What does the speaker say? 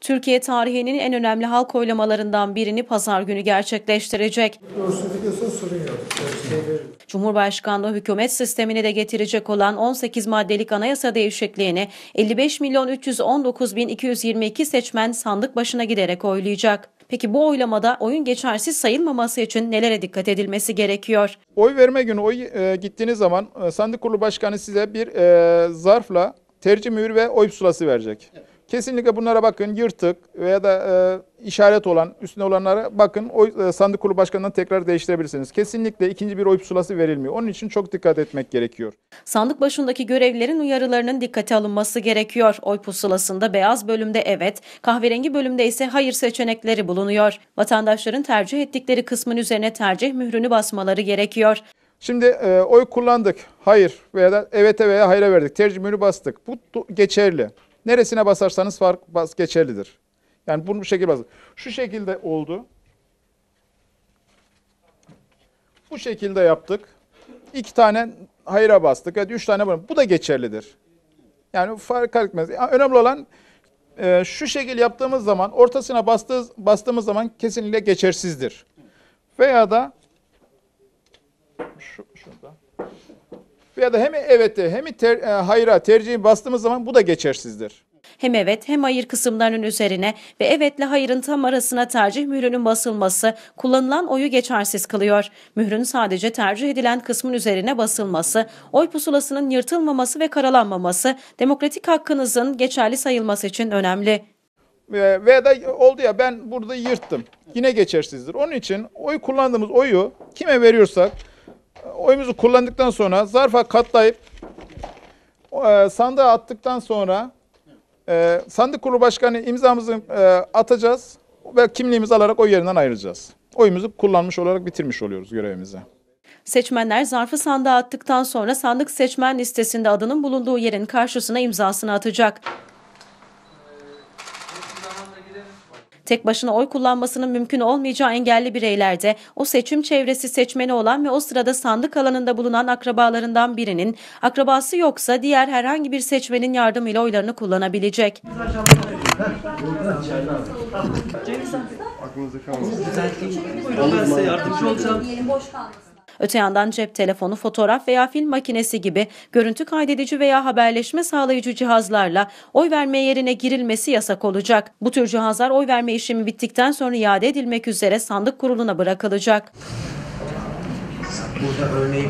Türkiye tarihinin en önemli halk oylamalarından birini pazar günü gerçekleştirecek. Cumhurbaşkanlığı hükümet sistemini de getirecek olan 18 maddelik anayasa değişikliğini 55 milyon 319 bin 222 seçmen sandık başına giderek oylayacak. Peki bu oylamada oyun geçersiz sayılmaması için nelere dikkat edilmesi gerekiyor? Oy verme günü oy e, gittiğiniz zaman e, sandık kurulu başkanı size bir e, zarfla tercih mühür ve oy pusulası verecek. Evet. Kesinlikle bunlara bakın. Yırtık veya da e, işaret olan, üstüne olanlara bakın. o e, sandık kurulu başkanından tekrar değiştirebilirsiniz. Kesinlikle ikinci bir oy pusulası verilmiyor. Onun için çok dikkat etmek gerekiyor. Sandık başındaki görevlerin uyarılarının dikkate alınması gerekiyor. Oy pusulasında beyaz bölümde evet, kahverengi bölümde ise hayır seçenekleri bulunuyor. Vatandaşların tercih ettikleri kısmın üzerine tercih mührünü basmaları gerekiyor. Şimdi e, oy kullandık, hayır veya da evete veya hayra verdik, tercih mührünü bastık. Bu geçerli. Neresine basarsanız fark bas geçerlidir. Yani bunu bu şekilde basın. Şu şekilde oldu. Bu şekilde yaptık. İki tane hayra bastık. Evet üç tane bunu. Bu da geçerlidir. Yani fark etmez. Yani önemli olan e, şu şekil yaptığımız zaman ortasına bastığımız, bastığımız zaman kesinlikle geçersizdir. Veya da şu, şurada. Veya da hem evete hem ter, e, hayra tercihi bastığımız zaman bu da geçersizdir. Hem evet hem hayır kısımlarının üzerine ve evetle hayırın tam arasına tercih mührünün basılması kullanılan oyu geçersiz kılıyor. Mührün sadece tercih edilen kısmın üzerine basılması, oy pusulasının yırtılmaması ve karalanmaması demokratik hakkınızın geçerli sayılması için önemli. Veya da oldu ya ben burada yırttım. Yine geçersizdir. Onun için oy kullandığımız oyu kime veriyorsak oyumuzu kullandıktan sonra zarfa katlayıp e, sandığa attıktan sonra e, sandık kurulu başkanı imzamızı e, atacağız ve kimliğimizi alarak oy yerinden ayrılacağız. Oyumuzu kullanmış olarak bitirmiş oluyoruz görevimize. Seçmenler zarfı sandığa attıktan sonra sandık seçmen listesinde adının bulunduğu yerin karşısına imzasını atacak. Tek başına oy kullanmasının mümkün olmayacağı engelli bireylerde o seçim çevresi seçmeni olan ve o sırada sandık alanında bulunan akrabalarından birinin akrabası yoksa diğer herhangi bir seçmenin yardımıyla oylarını kullanabilecek. Aklınızda kalmasın. Olur ben size yardımcı olacağım. Öte yandan cep telefonu, fotoğraf veya film makinesi gibi görüntü kaydedici veya haberleşme sağlayıcı cihazlarla oy verme yerine girilmesi yasak olacak. Bu tür cihazlar oy verme işlemi bittikten sonra iade edilmek üzere sandık kuruluna bırakılacak. Burada örneği